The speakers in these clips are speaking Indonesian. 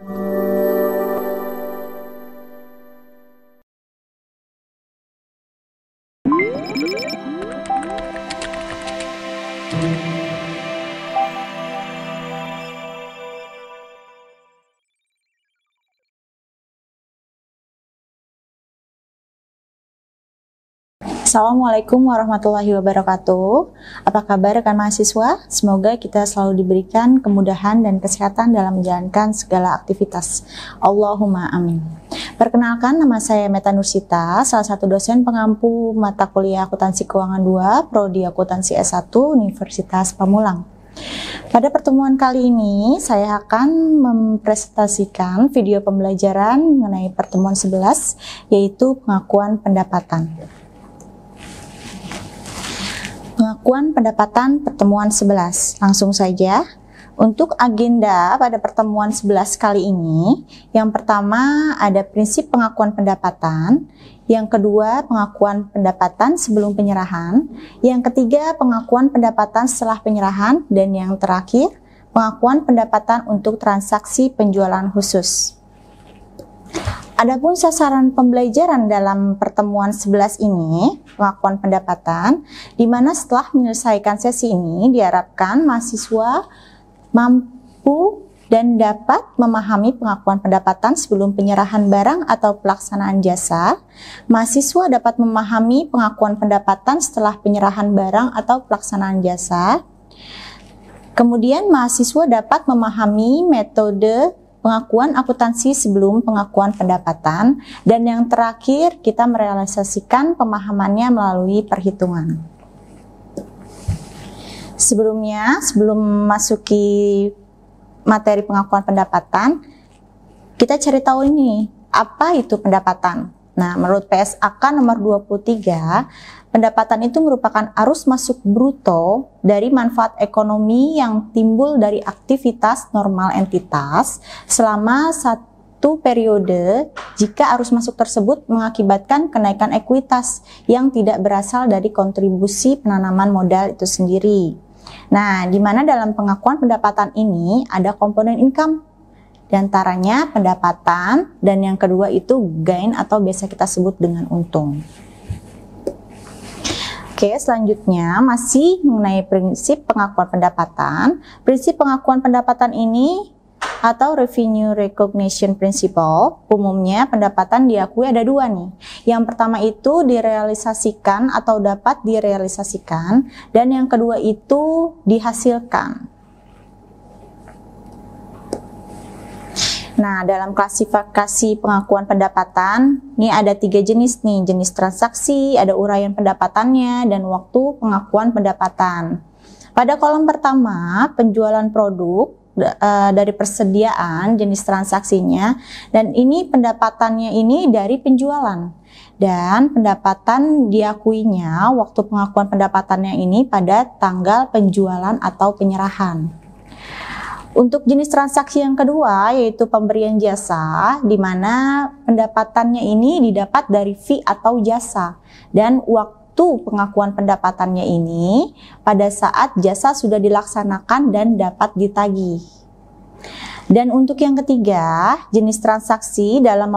Thank you. Assalamualaikum warahmatullahi wabarakatuh. Apa kabar rekan mahasiswa? Semoga kita selalu diberikan kemudahan dan kesehatan dalam menjalankan segala aktivitas. Allahumma amin. Perkenalkan nama saya Meta Nursita, salah satu dosen pengampu mata kuliah akuntansi keuangan 2, prodi akuntansi S1 Universitas Pamulang. Pada pertemuan kali ini, saya akan mempresentasikan video pembelajaran mengenai pertemuan 11, yaitu pengakuan pendapatan. Pengakuan pendapatan pertemuan 11. Langsung saja. Untuk agenda pada pertemuan 11 kali ini, yang pertama ada prinsip pengakuan pendapatan, yang kedua pengakuan pendapatan sebelum penyerahan, yang ketiga pengakuan pendapatan setelah penyerahan, dan yang terakhir pengakuan pendapatan untuk transaksi penjualan khusus. Adapun sasaran pembelajaran dalam pertemuan 11 ini, pengakuan pendapatan, di mana setelah menyelesaikan sesi ini diharapkan mahasiswa mampu dan dapat memahami pengakuan pendapatan sebelum penyerahan barang atau pelaksanaan jasa. Mahasiswa dapat memahami pengakuan pendapatan setelah penyerahan barang atau pelaksanaan jasa. Kemudian mahasiswa dapat memahami metode pengakuan akuntansi sebelum pengakuan pendapatan, dan yang terakhir kita merealisasikan pemahamannya melalui perhitungan. Sebelumnya, sebelum masuki materi pengakuan pendapatan, kita cari tahu ini, apa itu pendapatan? Nah, menurut PSAK nomor 23, Pendapatan itu merupakan arus masuk bruto dari manfaat ekonomi yang timbul dari aktivitas normal entitas selama satu periode jika arus masuk tersebut mengakibatkan kenaikan ekuitas yang tidak berasal dari kontribusi penanaman modal itu sendiri. Nah, di mana dalam pengakuan pendapatan ini ada komponen income di antaranya pendapatan dan yang kedua itu gain atau biasa kita sebut dengan untung. Oke, selanjutnya masih mengenai prinsip pengakuan pendapatan. Prinsip pengakuan pendapatan ini atau Revenue Recognition Principle, umumnya pendapatan diakui ada dua nih. Yang pertama itu direalisasikan atau dapat direalisasikan, dan yang kedua itu dihasilkan. Nah, dalam klasifikasi pengakuan pendapatan, ini ada tiga jenis nih, jenis transaksi, ada uraian pendapatannya, dan waktu pengakuan pendapatan. Pada kolom pertama, penjualan produk e, dari persediaan jenis transaksinya, dan ini pendapatannya ini dari penjualan. Dan pendapatan diakuinya waktu pengakuan pendapatannya ini pada tanggal penjualan atau penyerahan. Untuk jenis transaksi yang kedua yaitu pemberian jasa di mana pendapatannya ini didapat dari fee atau jasa dan waktu pengakuan pendapatannya ini pada saat jasa sudah dilaksanakan dan dapat ditagih. Dan untuk yang ketiga, jenis transaksi dalam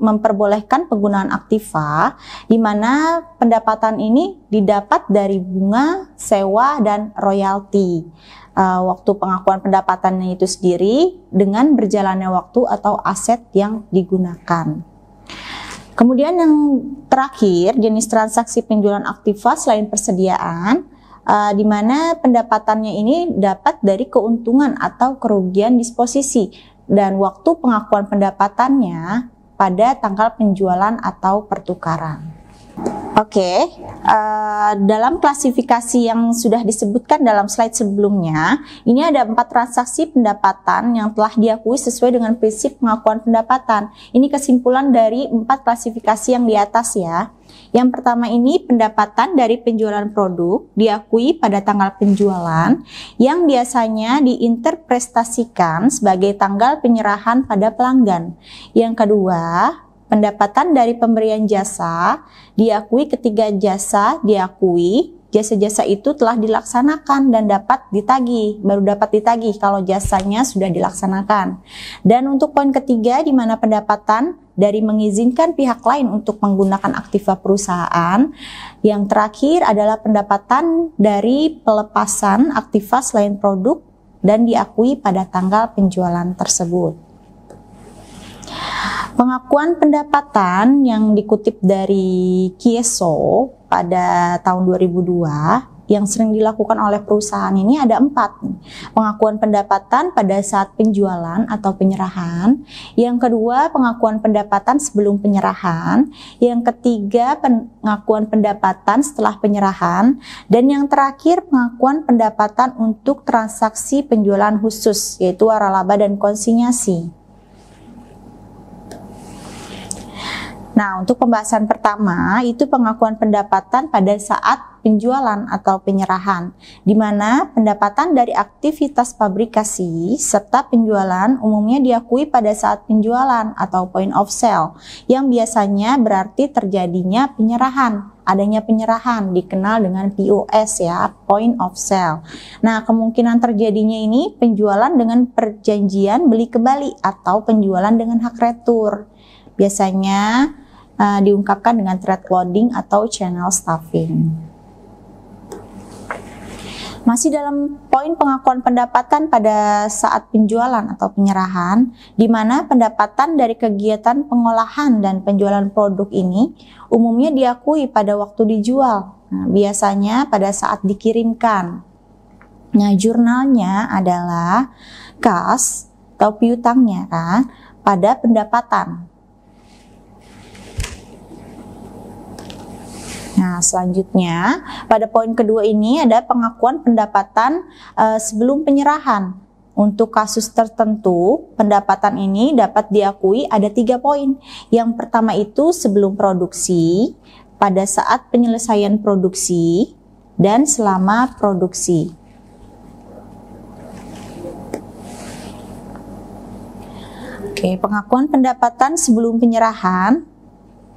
memperbolehkan penggunaan aktiva, di mana pendapatan ini didapat dari bunga, sewa, dan royalti uh, waktu pengakuan pendapatannya itu sendiri dengan berjalannya waktu atau aset yang digunakan. Kemudian yang terakhir jenis transaksi penjualan aktiva selain persediaan uh, di mana pendapatannya ini dapat dari keuntungan atau kerugian disposisi dan waktu pengakuan pendapatannya pada tanggal penjualan atau pertukaran. Oke, okay. uh, eh, dalam klasifikasi yang sudah disebutkan dalam slide sebelumnya, ini ada empat transaksi pendapatan yang telah diakui sesuai dengan prinsip pengakuan pendapatan. Ini kesimpulan dari empat klasifikasi yang di atas ya. Yang pertama ini pendapatan dari penjualan produk diakui pada tanggal penjualan yang biasanya diinterpretasikan sebagai tanggal penyerahan pada pelanggan. Yang kedua, Pendapatan dari pemberian jasa diakui ketiga jasa diakui jasa-jasa itu telah dilaksanakan dan dapat ditagih, baru dapat ditagih kalau jasanya sudah dilaksanakan. Dan untuk poin ketiga di mana pendapatan dari mengizinkan pihak lain untuk menggunakan aktiva perusahaan. Yang terakhir adalah pendapatan dari pelepasan aktiva selain produk dan diakui pada tanggal penjualan tersebut. Pengakuan pendapatan yang dikutip dari Kieso pada tahun 2002 yang sering dilakukan oleh perusahaan ini ada empat. Pengakuan pendapatan pada saat penjualan atau penyerahan. Yang kedua, pengakuan pendapatan sebelum penyerahan. Yang ketiga, pengakuan pendapatan setelah penyerahan. Dan yang terakhir, pengakuan pendapatan untuk transaksi penjualan khusus, yaitu waralaba dan konsinyasi. Nah, untuk pembahasan pertama itu pengakuan pendapatan pada saat penjualan atau penyerahan, di mana pendapatan dari aktivitas pabrikasi serta penjualan umumnya diakui pada saat penjualan atau point of sale, yang biasanya berarti terjadinya penyerahan adanya penyerahan dikenal dengan POS ya, point of sale. Nah, kemungkinan terjadinya ini penjualan dengan perjanjian beli kembali atau penjualan dengan hak retur. Biasanya Eh, diungkapkan dengan thread loading atau channel stuffing. Masih dalam poin pengakuan pendapatan pada saat penjualan atau penyerahan, di mana pendapatan dari kegiatan pengolahan dan penjualan produk ini umumnya diakui pada waktu dijual, nah, biasanya pada saat dikirimkan. Nah, jurnalnya adalah kas atau piutangnya kan pada pendapatan Nah, selanjutnya pada poin kedua ini ada pengakuan pendapatan eh, sebelum penyerahan. Untuk kasus tertentu, pendapatan ini dapat diakui ada tiga poin. Yang pertama itu sebelum produksi, pada saat penyelesaian produksi, dan selama produksi. Oke, pengakuan pendapatan sebelum penyerahan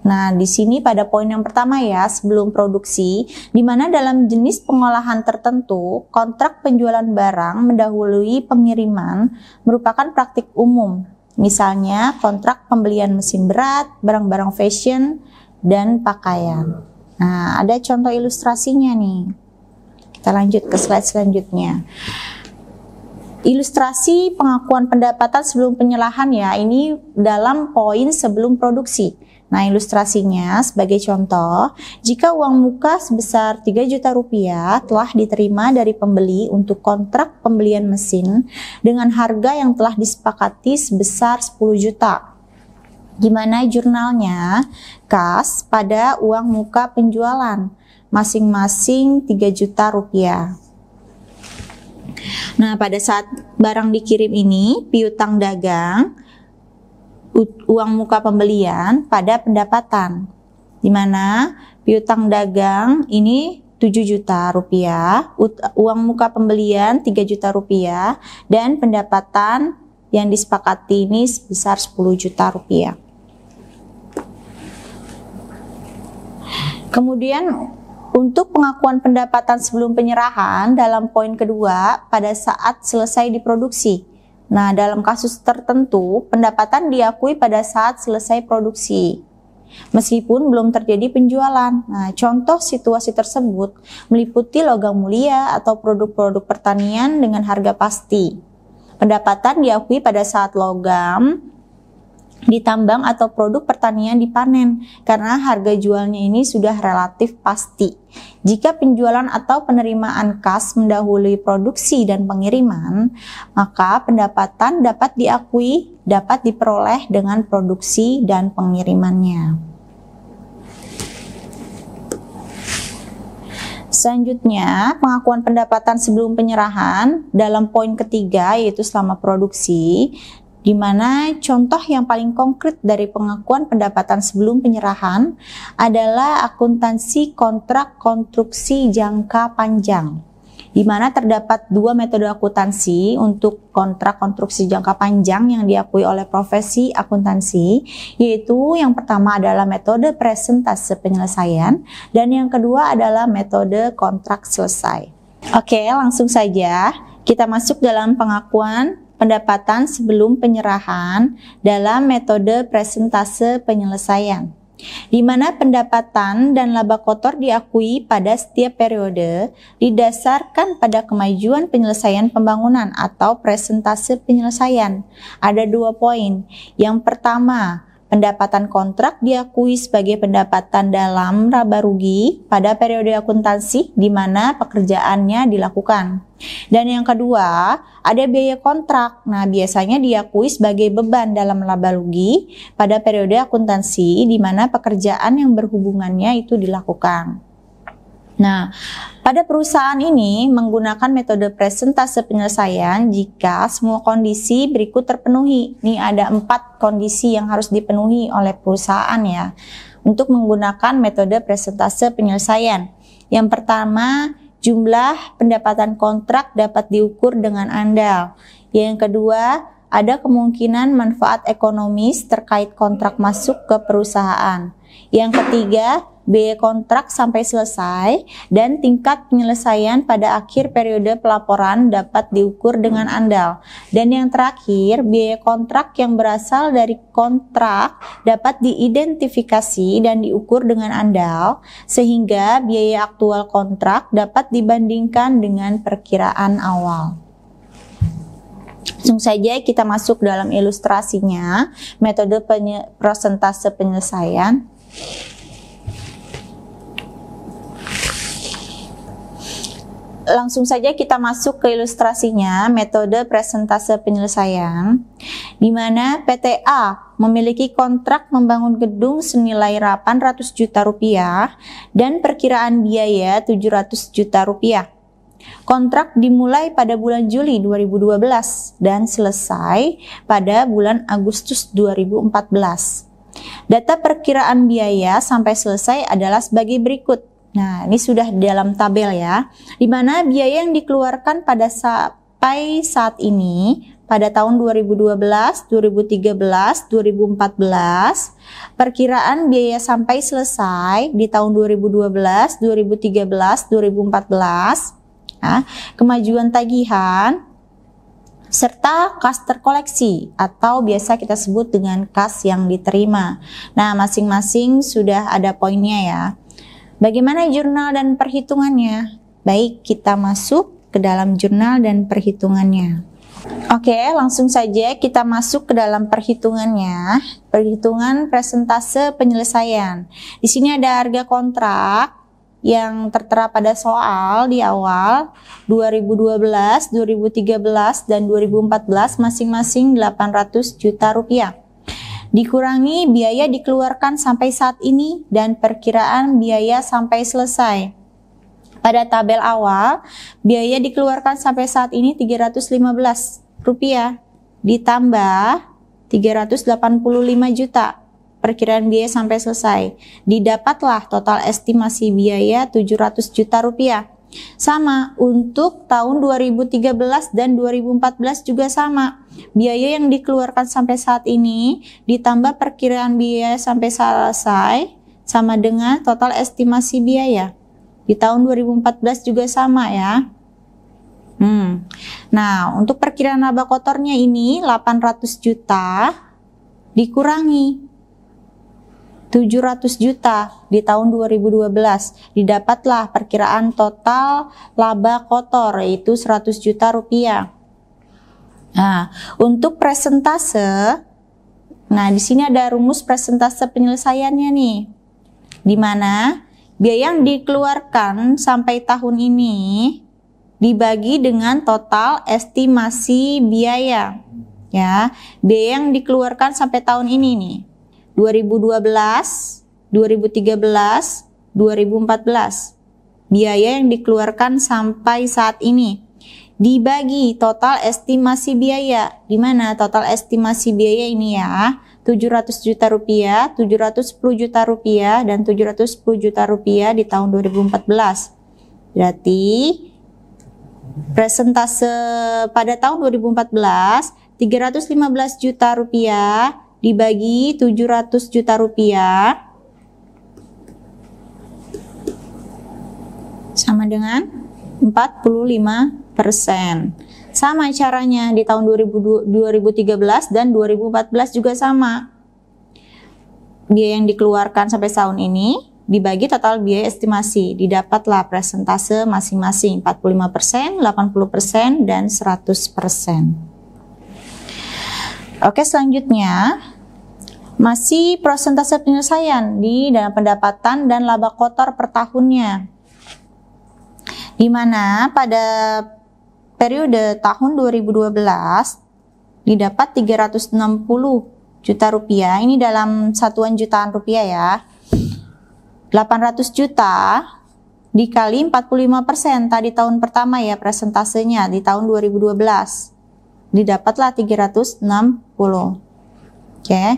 Nah, di sini pada poin yang pertama ya, sebelum produksi, di mana dalam jenis pengolahan tertentu, kontrak penjualan barang mendahului pengiriman merupakan praktik umum. Misalnya, kontrak pembelian mesin berat, barang-barang fashion, dan pakaian. Nah, ada contoh ilustrasinya nih. Kita lanjut ke slide selanjutnya. Ilustrasi pengakuan pendapatan sebelum penyelahan ya, ini dalam poin sebelum produksi. Nah, ilustrasinya sebagai contoh, jika uang muka sebesar 3 juta rupiah telah diterima dari pembeli untuk kontrak pembelian mesin dengan harga yang telah disepakati sebesar 10 juta. Gimana jurnalnya kas pada uang muka penjualan masing-masing 3 juta rupiah. Nah, pada saat barang dikirim ini, piutang dagang uang muka pembelian pada pendapatan. Di mana piutang dagang ini 7 juta rupiah, uang muka pembelian 3 juta rupiah, dan pendapatan yang disepakati ini sebesar 10 juta rupiah. Kemudian untuk pengakuan pendapatan sebelum penyerahan dalam poin kedua pada saat selesai diproduksi. Nah, dalam kasus tertentu, pendapatan diakui pada saat selesai produksi, meskipun belum terjadi penjualan. Nah, contoh situasi tersebut meliputi logam mulia atau produk-produk pertanian dengan harga pasti. Pendapatan diakui pada saat logam ditambang atau produk pertanian dipanen karena harga jualnya ini sudah relatif pasti. Jika penjualan atau penerimaan kas mendahului produksi dan pengiriman, maka pendapatan dapat diakui dapat diperoleh dengan produksi dan pengirimannya. Selanjutnya, pengakuan pendapatan sebelum penyerahan dalam poin ketiga yaitu selama produksi di mana contoh yang paling konkret dari pengakuan pendapatan sebelum penyerahan adalah akuntansi kontrak konstruksi jangka panjang di mana terdapat dua metode akuntansi untuk kontrak konstruksi jangka panjang yang diakui oleh profesi akuntansi, yaitu yang pertama adalah metode presentase penyelesaian dan yang kedua adalah metode kontrak selesai. Oke, langsung saja kita masuk dalam pengakuan pendapatan sebelum penyerahan dalam metode presentase penyelesaian di mana pendapatan dan laba kotor diakui pada setiap periode didasarkan pada kemajuan penyelesaian pembangunan atau presentase penyelesaian. Ada dua poin. Yang pertama, Pendapatan kontrak diakui sebagai pendapatan dalam laba rugi pada periode akuntansi di mana pekerjaannya dilakukan. Dan yang kedua, ada biaya kontrak. Nah, biasanya diakui sebagai beban dalam laba rugi pada periode akuntansi di mana pekerjaan yang berhubungannya itu dilakukan. Nah, pada perusahaan ini menggunakan metode presentase penyelesaian jika semua kondisi berikut terpenuhi. Ini ada empat kondisi yang harus dipenuhi oleh perusahaan ya untuk menggunakan metode presentase penyelesaian. Yang pertama, jumlah pendapatan kontrak dapat diukur dengan andal. Yang kedua, ada kemungkinan manfaat ekonomis terkait kontrak masuk ke perusahaan. Yang ketiga, biaya kontrak sampai selesai dan tingkat penyelesaian pada akhir periode pelaporan dapat diukur dengan andal. Dan yang terakhir, biaya kontrak yang berasal dari kontrak dapat diidentifikasi dan diukur dengan andal sehingga biaya aktual kontrak dapat dibandingkan dengan perkiraan awal. Langsung saja kita masuk dalam ilustrasinya, metode penye persentase penyelesaian. Langsung saja kita masuk ke ilustrasinya, metode presentase penyelesaian, di mana PTA memiliki kontrak membangun gedung senilai 800 juta rupiah dan perkiraan biaya 700 juta rupiah. Kontrak dimulai pada bulan Juli 2012 dan selesai pada bulan Agustus 2014. Data perkiraan biaya sampai selesai adalah sebagai berikut. Nah, ini sudah dalam tabel ya, di mana biaya yang dikeluarkan pada sampai saat ini pada tahun 2012, 2013, 2014, perkiraan biaya sampai selesai di tahun 2012, 2013, 2014, ya, kemajuan tagihan, serta kas terkoleksi atau biasa kita sebut dengan kas yang diterima. Nah, masing-masing sudah ada poinnya ya. Bagaimana jurnal dan perhitungannya? Baik, kita masuk ke dalam jurnal dan perhitungannya. Oke, langsung saja kita masuk ke dalam perhitungannya. Perhitungan presentase penyelesaian. Di sini ada harga kontrak, yang tertera pada soal di awal 2012, 2013 dan 2014 masing-masing 800 juta rupiah. Dikurangi biaya dikeluarkan sampai saat ini dan perkiraan biaya sampai selesai. Pada tabel awal, biaya dikeluarkan sampai saat ini 315 rupiah ditambah 385 juta perkiraan biaya sampai selesai. Didapatlah total estimasi biaya 700 juta rupiah. Sama untuk tahun 2013 dan 2014 juga sama. Biaya yang dikeluarkan sampai saat ini ditambah perkiraan biaya sampai selesai sama dengan total estimasi biaya. Di tahun 2014 juga sama ya. Hmm. Nah, untuk perkiraan laba kotornya ini 800 juta dikurangi 700 juta di tahun 2012. Didapatlah perkiraan total laba kotor yaitu 100 juta rupiah. Nah, untuk presentase Nah, di sini ada rumus presentase penyelesaiannya nih. Di mana biaya yang dikeluarkan sampai tahun ini dibagi dengan total estimasi biaya. Ya, biaya yang dikeluarkan sampai tahun ini nih. 2012, 2013, 2014. Biaya yang dikeluarkan sampai saat ini dibagi total estimasi biaya. Di mana total estimasi biaya ini ya? 700 juta rupiah, 710 juta rupiah, dan 710 juta rupiah di tahun 2014. Berarti presentase pada tahun 2014 315 juta rupiah, dibagi 700 juta rupiah sama dengan 45 persen. Sama caranya di tahun 2013 dan 2014 juga sama. Biaya yang dikeluarkan sampai tahun ini dibagi total biaya estimasi, didapatlah presentase masing-masing 45%, persen, 80%, persen, dan 100%. persen. Oke, selanjutnya masih persentase penyelesaian di dalam pendapatan dan laba kotor per tahunnya. Di mana pada periode tahun 2012 didapat 360 juta rupiah. Ini dalam satuan jutaan rupiah ya. 800 juta dikali 45% persen tadi tahun pertama ya presentasenya di tahun 2012. Didapatlah 360. Oke. Okay.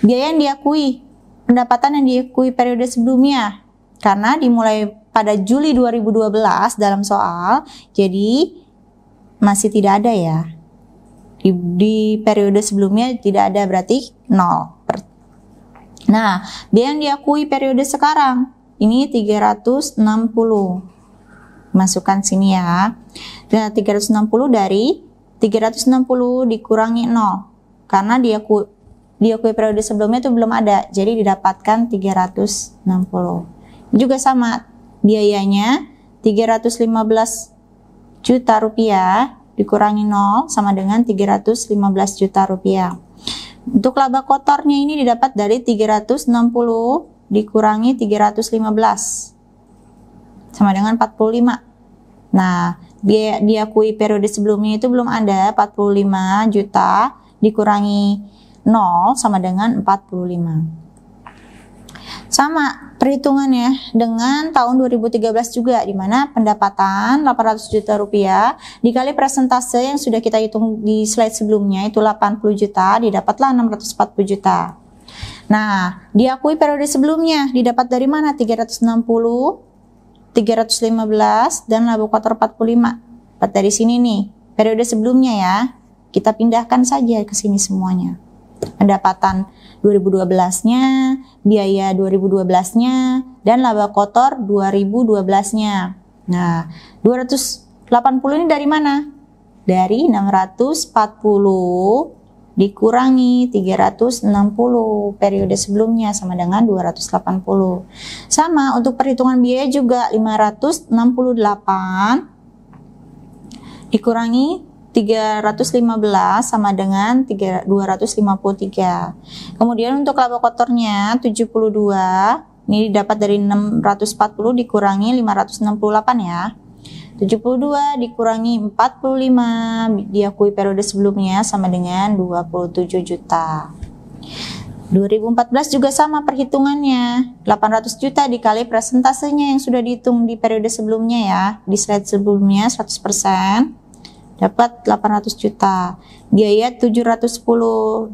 Biaya yang diakui, pendapatan yang diakui periode sebelumnya, karena dimulai pada Juli 2012 dalam soal, jadi masih tidak ada ya. Di, di periode sebelumnya tidak ada berarti 0. Nah, biaya yang diakui periode sekarang ini 360. Masukkan sini ya. Nah, 360 dari 360 dikurangi 0 karena diakui diakui periode sebelumnya itu belum ada, jadi didapatkan 360. Juga sama biayanya 315 juta rupiah dikurangi 0 sama dengan 315 juta rupiah. Untuk laba kotornya ini didapat dari 360 dikurangi 315 sama dengan 45. Nah, biaya diakui periode sebelumnya itu belum ada 45 juta dikurangi 0 sama dengan 45. Sama perhitungannya dengan tahun 2013 juga di mana pendapatan 800 juta rupiah dikali persentase yang sudah kita hitung di slide sebelumnya itu 80 juta didapatlah 640 juta. Nah, diakui periode sebelumnya didapat dari mana? 360, 315 dan laba kotor 45. Dapat dari sini nih, periode sebelumnya ya. Kita pindahkan saja ke sini semuanya pendapatan 2012-nya, biaya 2012-nya, dan laba kotor 2012-nya. Nah, 280 ini dari mana? Dari 640 dikurangi 360 periode sebelumnya sama dengan 280. Sama untuk perhitungan biaya juga 568 dikurangi 315 sama dengan 3, 253. Kemudian untuk laba kotornya 72, ini dapat dari 640 dikurangi 568 ya. 72 dikurangi 45 diakui periode sebelumnya sama dengan 27 juta. 2014 juga sama perhitungannya, 800 juta dikali presentasenya yang sudah dihitung di periode sebelumnya ya, di slide sebelumnya 100% dapat 800 juta. Biaya 710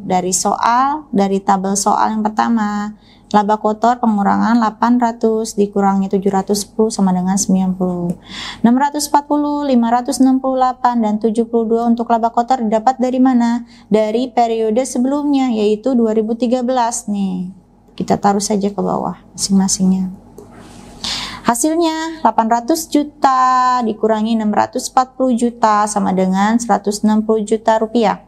dari soal, dari tabel soal yang pertama. Laba kotor pengurangan 800 dikurangi 710 sama dengan 90. 640, 568 dan 72 untuk laba kotor dapat dari mana? Dari periode sebelumnya yaitu 2013 nih. Kita taruh saja ke bawah masing-masingnya. Hasilnya 800 juta dikurangi 640 juta sama dengan 160 juta rupiah.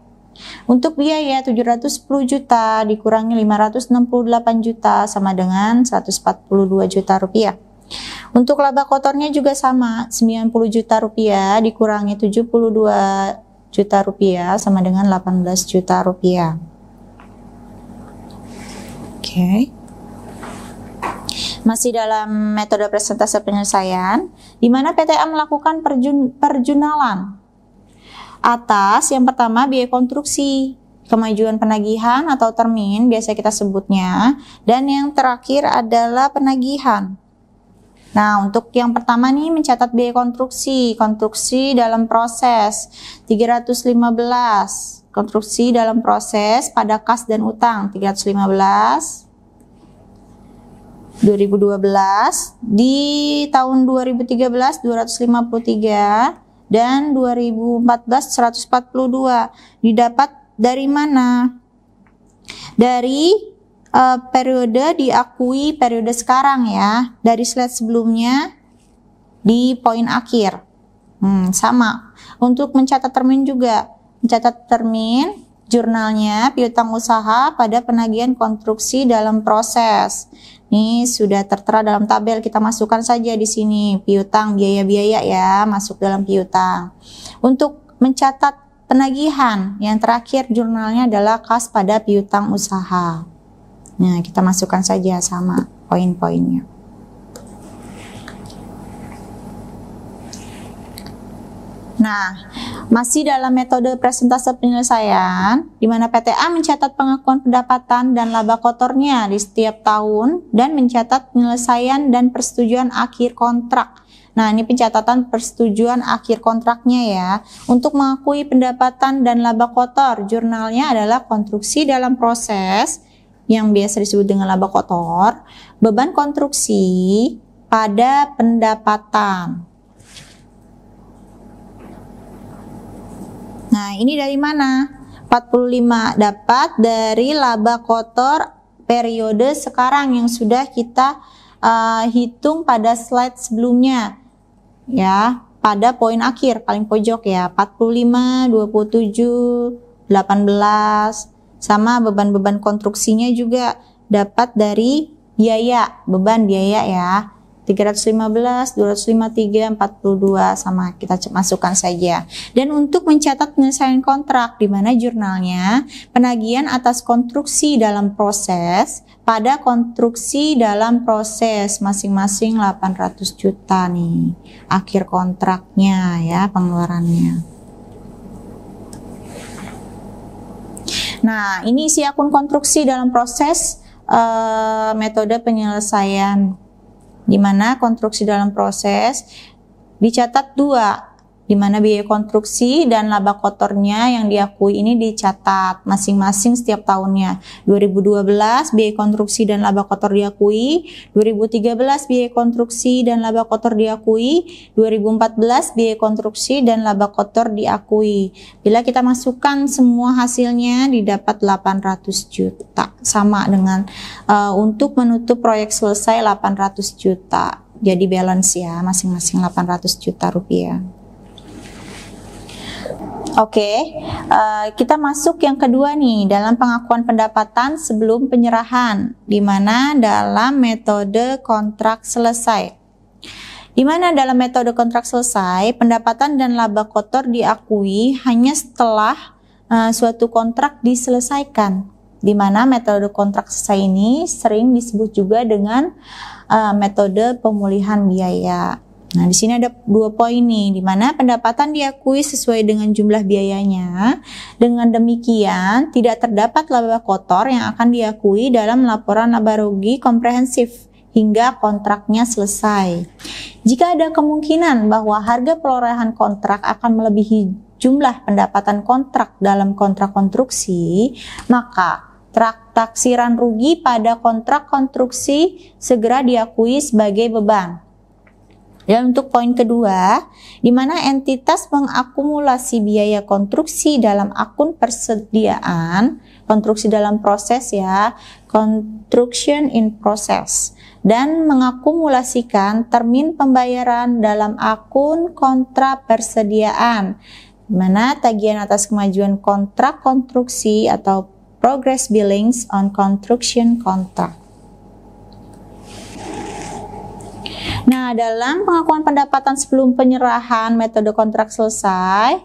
Untuk biaya 710 juta dikurangi 568 juta sama dengan 142 juta rupiah. Untuk laba kotornya juga sama, 90 juta rupiah dikurangi 72 juta rupiah sama dengan 18 juta rupiah. Oke. Okay masih dalam metode presentase penyelesaian, di mana PTA melakukan perjun, perjunalan atas yang pertama biaya konstruksi, kemajuan penagihan atau termin biasa kita sebutnya, dan yang terakhir adalah penagihan. Nah, untuk yang pertama nih mencatat biaya konstruksi, konstruksi dalam proses 315, konstruksi dalam proses pada kas dan utang 315, 2012, di tahun 2013 253 dan 2014 142. Didapat dari mana? Dari uh, periode diakui periode sekarang ya, dari slide sebelumnya di poin akhir. Hmm, sama. Untuk mencatat termin juga, mencatat termin jurnalnya piutang usaha pada penagihan konstruksi dalam proses. Ini sudah tertera dalam tabel, kita masukkan saja di sini piutang biaya-biaya ya, masuk dalam piutang. Untuk mencatat penagihan, yang terakhir jurnalnya adalah kas pada piutang usaha. Nah, kita masukkan saja sama poin-poinnya. Nah, masih dalam metode presentase penyelesaian, di mana PTA mencatat pengakuan pendapatan dan laba kotornya di setiap tahun dan mencatat penyelesaian dan persetujuan akhir kontrak. Nah, ini pencatatan persetujuan akhir kontraknya ya. Untuk mengakui pendapatan dan laba kotor, jurnalnya adalah konstruksi dalam proses yang biasa disebut dengan laba kotor, beban konstruksi pada pendapatan. Nah, ini dari mana? 45 dapat dari laba kotor periode sekarang yang sudah kita uh, hitung pada slide sebelumnya. Ya, pada poin akhir paling pojok ya. 45, 27, 18 sama beban-beban konstruksinya juga dapat dari biaya, beban biaya ya. 315, 253, 42 sama kita masukkan saja. Dan untuk mencatat penyelesaian kontrak di mana jurnalnya penagihan atas konstruksi dalam proses pada konstruksi dalam proses masing-masing 800 juta nih akhir kontraknya ya pengeluarannya. Nah, ini isi akun konstruksi dalam proses uh, metode penyelesaian di mana konstruksi dalam proses dicatat dua di mana biaya konstruksi dan laba kotornya yang diakui ini dicatat masing-masing setiap tahunnya. 2012 biaya konstruksi dan laba kotor diakui, 2013 biaya konstruksi dan laba kotor diakui, 2014 biaya konstruksi dan laba kotor diakui. Bila kita masukkan semua hasilnya didapat 800 juta sama dengan uh, untuk menutup proyek selesai 800 juta. Jadi balance ya masing-masing 800 juta rupiah. Oke, okay. uh, eh, kita masuk yang kedua nih dalam pengakuan pendapatan sebelum penyerahan, di mana dalam metode kontrak selesai. Di mana dalam metode kontrak selesai, pendapatan dan laba kotor diakui hanya setelah uh, suatu kontrak diselesaikan. Di mana metode kontrak selesai ini sering disebut juga dengan uh, metode pemulihan biaya. Nah, di sini ada dua poin nih, di mana pendapatan diakui sesuai dengan jumlah biayanya. Dengan demikian, tidak terdapat laba kotor yang akan diakui dalam laporan laba rugi komprehensif hingga kontraknya selesai. Jika ada kemungkinan bahwa harga perolehan kontrak akan melebihi jumlah pendapatan kontrak dalam kontrak konstruksi, maka taksiran rugi pada kontrak konstruksi segera diakui sebagai beban dan untuk poin kedua, di mana entitas mengakumulasi biaya konstruksi dalam akun persediaan, konstruksi dalam proses ya, construction in process dan mengakumulasikan termin pembayaran dalam akun kontra persediaan di mana tagihan atas kemajuan kontrak konstruksi atau progress billings on construction contract. Nah, dalam pengakuan pendapatan sebelum penyerahan metode kontrak selesai,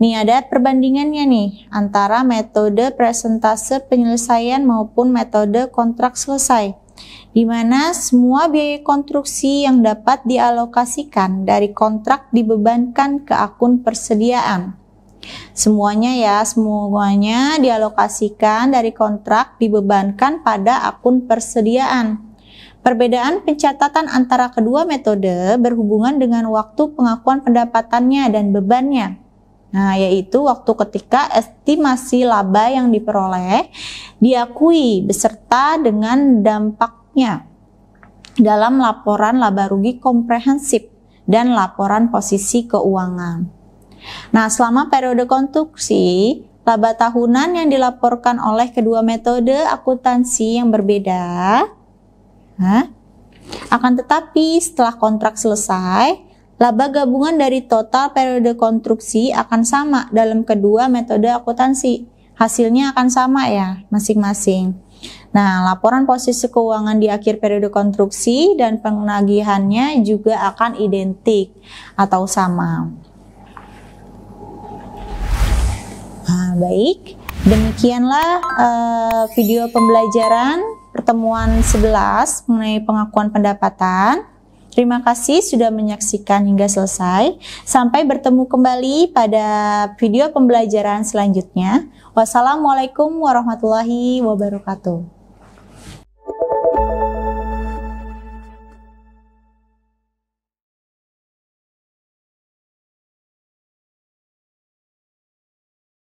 nih ada perbandingannya nih antara metode presentase penyelesaian maupun metode kontrak selesai di mana semua biaya konstruksi yang dapat dialokasikan dari kontrak dibebankan ke akun persediaan. Semuanya ya, semuanya dialokasikan dari kontrak dibebankan pada akun persediaan. Perbedaan pencatatan antara kedua metode berhubungan dengan waktu pengakuan pendapatannya dan bebannya. Nah, yaitu waktu ketika estimasi laba yang diperoleh diakui beserta dengan dampaknya dalam laporan laba rugi komprehensif dan laporan posisi keuangan. Nah, selama periode konstruksi, laba tahunan yang dilaporkan oleh kedua metode akuntansi yang berbeda Hah? Akan tetapi setelah kontrak selesai, laba gabungan dari total periode konstruksi akan sama dalam kedua metode akuntansi. Hasilnya akan sama ya, masing-masing. Nah, laporan posisi keuangan di akhir periode konstruksi dan penagihannya juga akan identik atau sama. Nah, baik, demikianlah uh, video pembelajaran pertemuan 11 mengenai pengakuan pendapatan. Terima kasih sudah menyaksikan hingga selesai. Sampai bertemu kembali pada video pembelajaran selanjutnya. Wassalamualaikum warahmatullahi wabarakatuh.